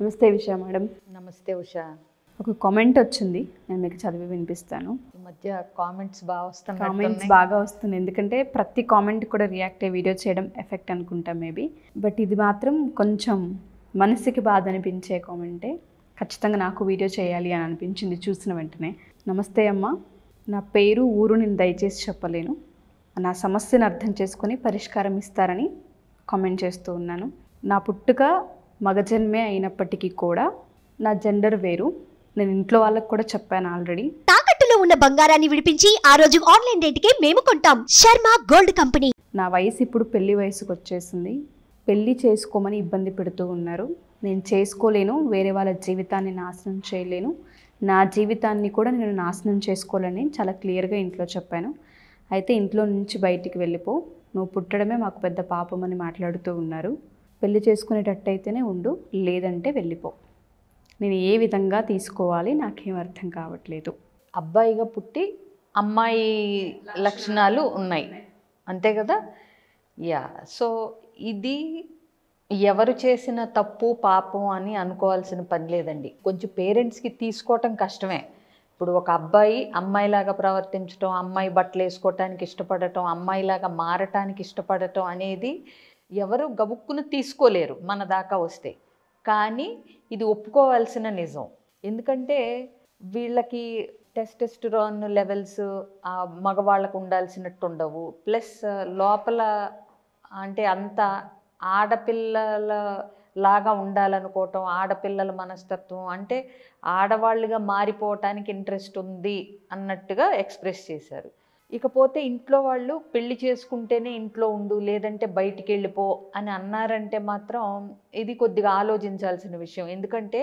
నమస్తే ఉషా మేడం నమస్తే ఉషా ఒక కామెంట్ వచ్చింది నేను మీకు చదివి వినిపిస్తాను ఈ మధ్య కామెంట్స్ బాగా వస్తాయి కామెంట్స్ బాగా వస్తుంది ఎందుకంటే ప్రతి కామెంట్ కూడా రియాక్ట్ అయ్యి వీడియో చేయడం ఎఫెక్ట్ అనుకుంటాం మేబీ బట్ ఇది మాత్రం కొంచెం మనసుకి బాధ అనిపించే కామెంటే ఖచ్చితంగా నాకు వీడియో చేయాలి అని అనిపించింది చూసిన వెంటనే నమస్తే అమ్మ నా పేరు ఊరు నేను దయచేసి చెప్పలేను నా సమస్యను అర్థం చేసుకొని పరిష్కారం ఇస్తారని కామెంట్ చేస్తూ ఉన్నాను నా పుట్టుక మగజన్మే అయినప్పటికీ కూడా నా జెండర్ వేరు నేను ఇంట్లో వాళ్ళకి కూడా చెప్పాను ఆల్రెడీ తాకట్టులో ఉన్న బంగారాన్ని విడిపించి ఆ రోజు ఆన్లైన్ రేటుకే మేము కొంటాం శర్మ గోల్డ్ కంపెనీ నా వయసు ఇప్పుడు పెళ్లి వయసుకు వచ్చేసింది పెళ్లి చేసుకోమని ఇబ్బంది పెడుతూ ఉన్నారు నేను చేసుకోలేను వేరే వాళ్ళ జీవితాన్ని నాశనం చేయలేను నా జీవితాన్ని కూడా నేను నాశనం చేసుకోవాలని చాలా క్లియర్గా ఇంట్లో చెప్పాను అయితే ఇంట్లో నుంచి బయటికి వెళ్ళిపో నువ్వు పుట్టడమే మాకు పెద్ద పాపం అని మాట్లాడుతూ ఉన్నారు పెళ్లి చేసుకునేటట్టయితేనే ఉండు లేదంటే వెళ్ళిపో నేను ఏ విధంగా తీసుకోవాలి నాకేం అర్థం కావట్లేదు అబ్బాయిగా పుట్టి అమ్మాయి లక్షణాలు ఉన్నాయి అంతే కదా యా సో ఇది ఎవరు చేసిన తప్పు పాపం అని అనుకోవాల్సిన పని లేదండి కొంచెం పేరెంట్స్కి తీసుకోవటం కష్టమే ఇప్పుడు ఒక అబ్బాయి అమ్మాయిలాగా ప్రవర్తించటం అమ్మాయి బట్టలు వేసుకోవటానికి ఇష్టపడటం అమ్మాయిలాగా మారటానికి ఇష్టపడటం అనేది ఎవరు గబుక్కును తీసుకోలేరు మన దాకా వస్తే కానీ ఇది ఒప్పుకోవాల్సిన నిజం ఎందుకంటే వీళ్ళకి టెస్టెస్టిరాన్ లెవెల్స్ ఆ మగవాళ్ళకు ఉండాల్సినట్టు ఉండవు ప్లస్ లోపల అంటే అంత ఆడపిల్లల లాగా ఉండాలనుకోవటం ఆడపిల్లల మనస్తత్వం అంటే ఆడవాళ్ళుగా మారిపోవటానికి ఇంట్రెస్ట్ ఉంది అన్నట్టుగా ఎక్స్ప్రెస్ చేశారు ఇకపోతే ఇంట్లో వాళ్ళు పెళ్లి చేసుకుంటేనే ఇంట్లో ఉండు లేదంటే బయటికి వెళ్ళిపో అని అన్నారంటే మాత్రం ఇది కొద్దిగా ఆలోచించాల్సిన విషయం ఎందుకంటే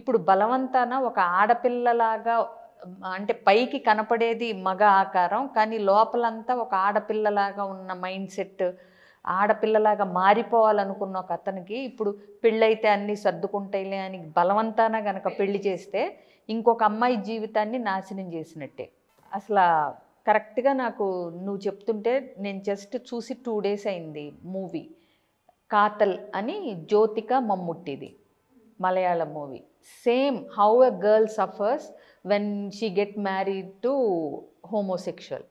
ఇప్పుడు బలవంతాన ఒక ఆడపిల్లలాగా అంటే పైకి కనపడేది మగ ఆకారం కానీ లోపలంతా ఒక ఆడపిల్లలాగా ఉన్న మైండ్ సెట్ ఆడపిల్లలాగా మారిపోవాలనుకున్న ఒక అతనికి ఇప్పుడు పెళ్ళైతే అన్నీ సర్దుకుంటాయిలే అని బలవంతాన గనక పెళ్లి చేస్తే ఇంకొక అమ్మాయి జీవితాన్ని నాశనం చేసినట్టే అసలు కరెక్ట్గా నాకు నువ్వు చెప్తుంటే నేను జస్ట్ చూసి టూ డేస్ అయింది మూవీ కాతల్ అని జ్యోతిక మమ్ముట్టిది Malayalam movie same how a girl suffers when she get married to homosexual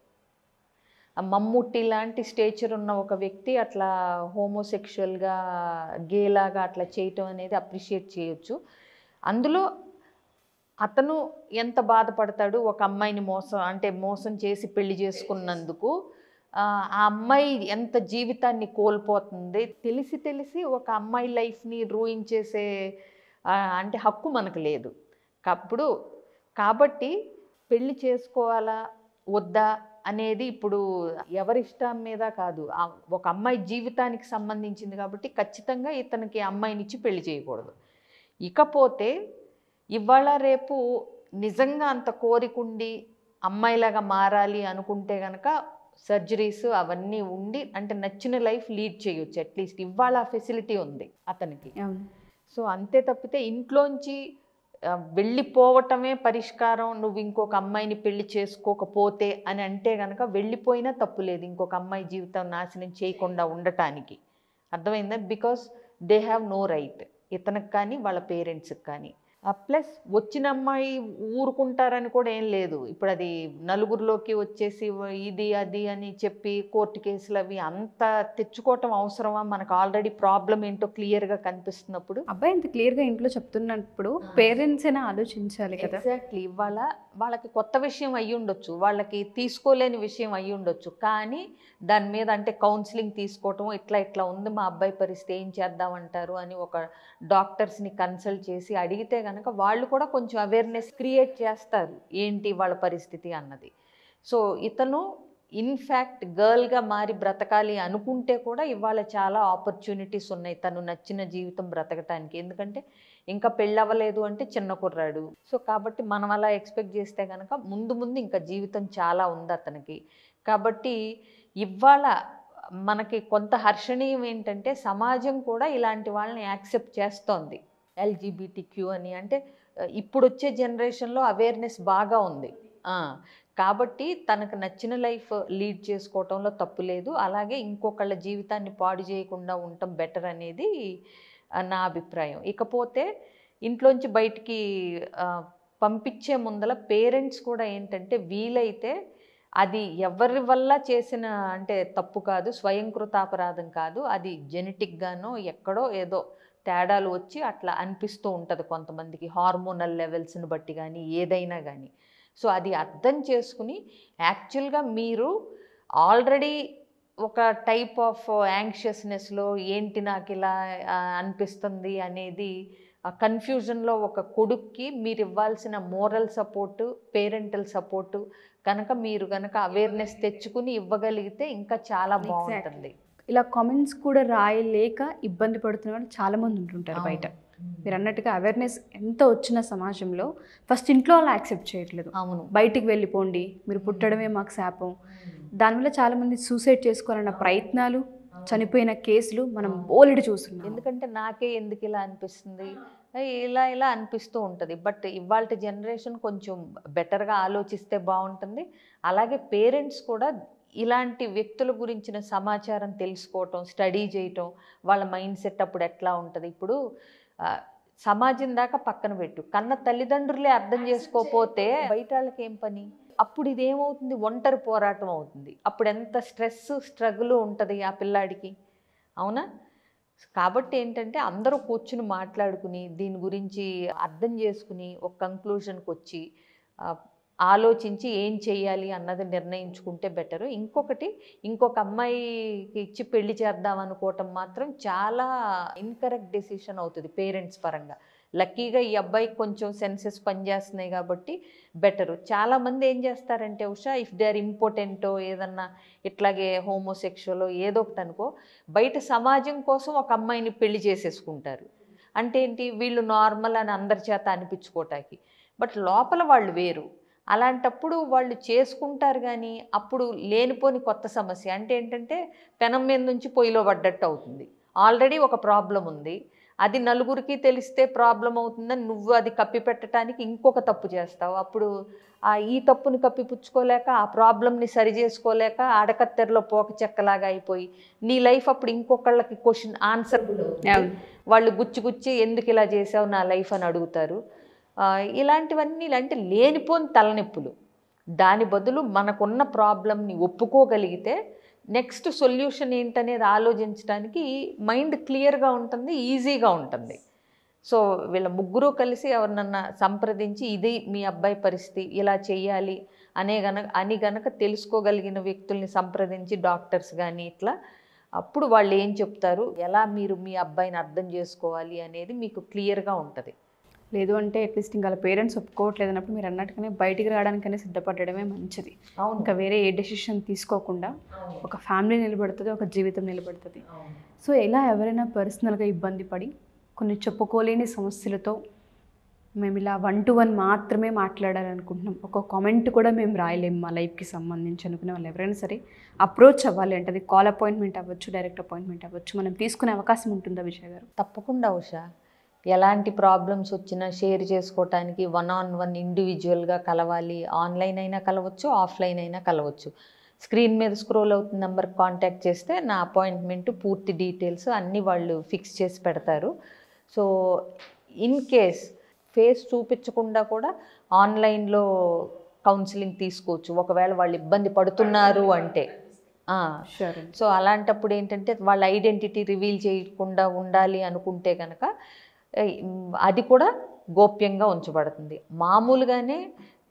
Mammootty లాంటి స్టేచర్ ఉన్న ఒక వ్యక్తి అట్లా హోమోసెక్షువల్గా గేలాగా అట్లా చేయటం అనేది అప్రిషియేట్ చేయొచ్చు అందులో అతను ఎంత బాధపడతాడు ఒక అమ్మాయిని మోసం అంటే మోసం చేసి పెళ్లి చేసుకున్నందుకు ఆ అమ్మాయి ఎంత జీవితాన్ని కోల్పోతుంది తెలిసి తెలిసి ఒక అమ్మాయి లైఫ్ని రూయిన్ చేసే అంటే హక్కు మనకు లేదు అప్పుడు కాబట్టి పెళ్లి చేసుకోవాలా వద్దా అనేది ఇప్పుడు ఎవరిష్టం మీద కాదు ఒక అమ్మాయి జీవితానికి సంబంధించింది కాబట్టి ఖచ్చితంగా ఇతనికి అమ్మాయినిచ్చి పెళ్లి చేయకూడదు ఇకపోతే ఇవాళ రేపు నిజంగా అంత కోరికుండి అమ్మాయిలాగా మారాలి అనుకుంటే కనుక సర్జరీస్ అవన్నీ ఉండి అంటే నచ్చిన లైఫ్ లీడ్ చేయొచ్చు అట్లీస్ట్ ఇవాళ ఫెసిలిటీ ఉంది అతనికి సో అంతే తప్పితే ఇంట్లోంచి వెళ్ళిపోవటమే పరిష్కారం నువ్వు ఇంకొక అమ్మాయిని పెళ్లి చేసుకోకపోతే అని అంటే కనుక వెళ్ళిపోయినా తప్పు లేదు ఇంకొక అమ్మాయి జీవితం నాశనం చేయకుండా ఉండటానికి అర్థమైందా because they have no right ఇతనికి కానీ వాళ్ళ పేరెంట్స్కి కానీ ప్లస్ వచ్చిన అమ్మాయి ఊరుకుంటారని కూడా ఏం లేదు ఇప్పుడు అది నలుగురిలోకి వచ్చేసి ఇది అది అని చెప్పి కోర్టు కేసులు అవి అంత తెచ్చుకోవటం అవసరమా మనకు ఆల్రెడీ ప్రాబ్లం ఏంటో క్లియర్గా కనిపిస్తున్నప్పుడు అబ్బాయి ఇంత క్లియర్గా ఇంట్లో చెప్తున్నప్పుడు పేరెంట్స్ అయినా ఆలోచించాలి కదా ఎగ్జాక్ట్లీ ఇవాళ వాళ్ళకి కొత్త విషయం అయ్యి ఉండొచ్చు వాళ్ళకి తీసుకోలేని విషయం అయ్యి ఉండొచ్చు కానీ దాని మీద అంటే కౌన్సిలింగ్ తీసుకోవటం ఇట్లా ఇట్లా ఉంది మా అబ్బాయి పరిస్థితి ఏం చేద్దామంటారు అని ఒక డాక్టర్స్ని కన్సల్ట్ చేసి అడిగితే కనుక వాళ్ళు కూడా కొంచెం అవేర్నెస్ క్రియేట్ చేస్తారు ఏంటి వాళ్ళ పరిస్థితి అన్నది సో ఇతను ఇన్ఫ్యాక్ట్ గర్ల్గా మారి బ్రతకాలి అనుకుంటే కూడా ఇవాళ చాలా ఆపర్చునిటీస్ ఉన్నాయి తను నచ్చిన జీవితం బ్రతకటానికి ఎందుకంటే ఇంకా పెళ్ళవ్వలేదు అంటే చిన్న కుర్రాడు సో కాబట్టి మనం అలా ఎక్స్పెక్ట్ చేస్తే కనుక ముందు ముందు ఇంకా జీవితం చాలా ఉంది అతనికి కాబట్టి ఇవాళ మనకి కొంత హర్షణీయం ఏంటంటే సమాజం కూడా ఇలాంటి వాళ్ళని యాక్సెప్ట్ చేస్తోంది ఎల్జీబీటీ క్యూ అని అంటే ఇప్పుడు వచ్చే జనరేషన్లో అవేర్నెస్ బాగా ఉంది కాబట్టి తనకు నచ్చిన లైఫ్ లీడ్ చేసుకోవటంలో తప్పు లేదు అలాగే ఇంకొకళ్ళ జీవితాన్ని పాడు చేయకుండా ఉండటం బెటర్ అనేది నా అభిప్రాయం ఇకపోతే ఇంట్లోంచి బయటికి పంపించే ముందల పేరెంట్స్ కూడా ఏంటంటే వీలైతే అది ఎవరి వల్ల చేసిన అంటే తప్పు కాదు స్వయంకృతాపరాధం కాదు అది జెనెటిక్గానో ఎక్కడో ఏదో తేడాలు వచ్చి అట్లా అనిపిస్తూ ఉంటుంది కొంతమందికి హార్మోనల్ లెవెల్స్ని బట్టి కానీ ఏదైనా కానీ సో అది అర్థం చేసుకుని యాక్చువల్గా మీరు ఆల్రెడీ ఒక టైప్ ఆఫ్ యాంగ్షియస్నెస్లో ఏంటి నాకు ఇలా అనిపిస్తుంది అనేది కన్ఫ్యూజన్లో ఒక కొడుక్కి మీరు ఇవ్వాల్సిన మోరల్ సపోర్టు పేరెంటల్ సపోర్టు కనుక మీరు కనుక అవేర్నెస్ తెచ్చుకుని ఇవ్వగలిగితే ఇంకా చాలా బాగుంటుంది ఇలా కామెంట్స్ కూడా రాయలేక ఇబ్బంది పడుతున్న చాలామంది ఉంటుంటారు బయట మీరు అన్నట్టుగా అవేర్నెస్ ఎంత వచ్చిన సమాజంలో ఫస్ట్ ఇంట్లో అలా యాక్సెప్ట్ చేయట్లేదు అవును బయటికి వెళ్ళిపోండి మీరు పుట్టడమే మాకు శాపం దానివల్ల చాలామంది సూసైడ్ చేసుకోవాలన్న ప్రయత్నాలు చనిపోయిన కేసులు మనం బోలెడు చూస్తున్నాం ఎందుకంటే నాకే ఎందుకు ఇలా అనిపిస్తుంది ఇలా ఇలా అనిపిస్తూ ఉంటుంది బట్ ఇవాళ జనరేషన్ కొంచెం బెటర్గా ఆలోచిస్తే బాగుంటుంది అలాగే పేరెంట్స్ కూడా ఇలాంటి వ్యక్తుల గురించిన సమాచారం తెలుసుకోవటం స్టడీ చేయటం వాళ్ళ మైండ్ సెట్ అప్పుడు ఎట్లా ఉంటుంది ఇప్పుడు సమాజం దాకా పక్కన పెట్టు కన్న తల్లిదండ్రులే అర్థం చేసుకోపోతే బయట వాళ్ళకి ఏం పని అప్పుడు ఇదేమవుతుంది ఒంటరి పోరాటం అవుతుంది అప్పుడు ఎంత స్ట్రెస్ స్ట్రగుల్ ఉంటుంది ఆ పిల్లాడికి అవునా కాబట్టి ఏంటంటే అందరూ కూర్చుని మాట్లాడుకుని దీని గురించి అర్థం చేసుకుని ఒక కంక్లూషన్కి వచ్చి ఆలోచించి ఏం చేయాలి అన్నది నిర్ణయించుకుంటే బెటరు ఇంకొకటి ఇంకొక అమ్మాయికి ఇచ్చి పెళ్లి చేద్దాం అనుకోవటం మాత్రం చాలా ఇన్కరెక్ట్ డెసిషన్ అవుతుంది పేరెంట్స్ పరంగా లక్కీగా ఈ అబ్బాయికి కొంచెం సెన్సెస్ పనిచేస్తున్నాయి కాబట్టి బెటరు చాలామంది ఏం చేస్తారంటే ఉషా ఇఫ్ దే ఆర్ ఇంపార్టెంటో ఏదన్నా ఇట్లాగే హోమోసెక్షువలో ఏదో ఒకటి అనుకో బయట సమాజం కోసం ఒక అమ్మాయిని పెళ్లి చేసేసుకుంటారు అంటే ఏంటి వీళ్ళు నార్మల్ అని అందరి చేత అనిపించుకోవటానికి బట్ లోపల వాళ్ళు వేరు అలాంటప్పుడు వాళ్ళు చేసుకుంటారు కానీ అప్పుడు లేనిపోని కొత్త సమస్య అంటే ఏంటంటే పెనం మీద నుంచి పొయ్యిలో పడ్డట్టు అవుతుంది ఆల్రెడీ ఒక ప్రాబ్లం ఉంది అది నలుగురికి తెలిస్తే ప్రాబ్లం అవుతుందని నువ్వు అది కప్పి పెట్టడానికి ఇంకొక తప్పు చేస్తావు అప్పుడు ఈ తప్పుని కప్పిపుచ్చుకోలేక ఆ ప్రాబ్లంని సరి చేసుకోలేక అడకత్తెరలో పోక చెక్కలాగా అయిపోయి నీ లైఫ్ అప్పుడు ఇంకొకళ్ళకి క్వశ్చన్ ఆన్సర్ వాళ్ళు గుచ్చి గుచ్చి ఎందుకు ఇలా చేసావు నా లైఫ్ అని అడుగుతారు ఇలాంటివన్నీ ఇలాంటి లేనిపోని తలనొప్పులు దాని బదులు మనకున్న ప్రాబ్లమ్ని ఒప్పుకోగలిగితే నెక్స్ట్ సొల్యూషన్ ఏంటనేది ఆలోచించడానికి మైండ్ క్లియర్గా ఉంటుంది ఈజీగా ఉంటుంది సో వీళ్ళ ముగ్గురు కలిసి ఎవరినన్నా సంప్రదించి ఇది మీ అబ్బాయి పరిస్థితి ఇలా చేయాలి అనే గనక అని గనక తెలుసుకోగలిగిన వ్యక్తుల్ని సంప్రదించి డాక్టర్స్ కానీ ఇట్లా అప్పుడు వాళ్ళు ఏం చెప్తారు ఎలా మీరు మీ అబ్బాయిని అర్థం చేసుకోవాలి అనేది మీకు క్లియర్గా ఉంటుంది లేదు అంటే అట్లీస్ట్ ఇంకా వాళ్ళ పేరెంట్స్ ఒప్పుకోవట్లేదు అన్నప్పుడు మీరు అన్నట్టుగానే బయటికి రావడానికనే సిద్ధపడడమే మంచిది ఇంకా వేరే ఏ డెసిషన్ తీసుకోకుండా ఒక ఫ్యామిలీ నిలబడుతుంది ఒక జీవితం నిలబడుతుంది సో ఎలా ఎవరైనా పర్సనల్గా ఇబ్బంది పడి కొన్ని చెప్పుకోలేని సమస్యలతో మేము ఇలా వన్ టు వన్ మాత్రమే మాట్లాడాలనుకుంటున్నాం ఒక కామెంట్ కూడా మేము రాయలేము మా లైఫ్కి సంబంధించి అనుకునే వాళ్ళు ఎవరైనా సరే అప్రోచ్ అవ్వాలి అంటే అది కాల్ అపాయింట్మెంట్ అవ్వచ్చు డైరెక్ట్ అపాయింట్మెంట్ అవ్వచ్చు మనం తీసుకునే అవకాశం ఉంటుందా విజయ్ గారు తప్పకుండా ఉషా ఎలాంటి ప్రాబ్లమ్స్ వచ్చినా షేర్ చేసుకోవటానికి వన్ ఆన్ వన్ ఇండివిజువల్గా కలవాలి ఆన్లైన్ అయినా కలవచ్చు ఆఫ్లైన్ అయినా కలవచ్చు స్క్రీన్ మీద స్క్రోల్ అవుతున్న నెంబర్ కాంటాక్ట్ చేస్తే నా అపాయింట్మెంట్ పూర్తి డీటెయిల్స్ అన్నీ వాళ్ళు ఫిక్స్ చేసి పెడతారు సో ఇన్ కేస్ ఫేస్ చూపించకుండా కూడా ఆన్లైన్లో కౌన్సిలింగ్ తీసుకోవచ్చు ఒకవేళ వాళ్ళు ఇబ్బంది పడుతున్నారు అంటే సో అలాంటప్పుడు ఏంటంటే వాళ్ళ ఐడెంటిటీ రివీల్ చేయకుండా ఉండాలి అనుకుంటే కనుక అది కూడా గోప్యంగా ఉంచబడుతుంది మామూలుగానే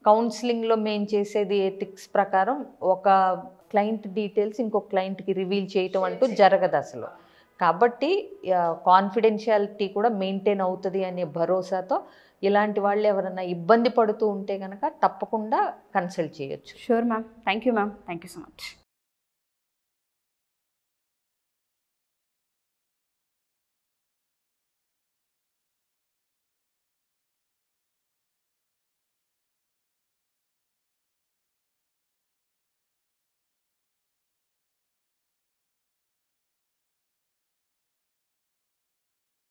కౌన్సిలింగ్లో మేము చేసేది ఎథిక్స్ ప్రకారం ఒక క్లయింట్ డీటెయిల్స్ ఇంకో క్లయింట్కి రివీల్ చేయటం అంటూ జరగదు అసలు కాబట్టి కాన్ఫిడెన్షియాలిటీ కూడా మెయింటైన్ అవుతుంది అనే భరోసాతో ఇలాంటి వాళ్ళు ఎవరైనా ఇబ్బంది పడుతూ ఉంటే కనుక తప్పకుండా కన్సల్ట్ చేయొచ్చు sure ma'am thank you ma'am thank you so much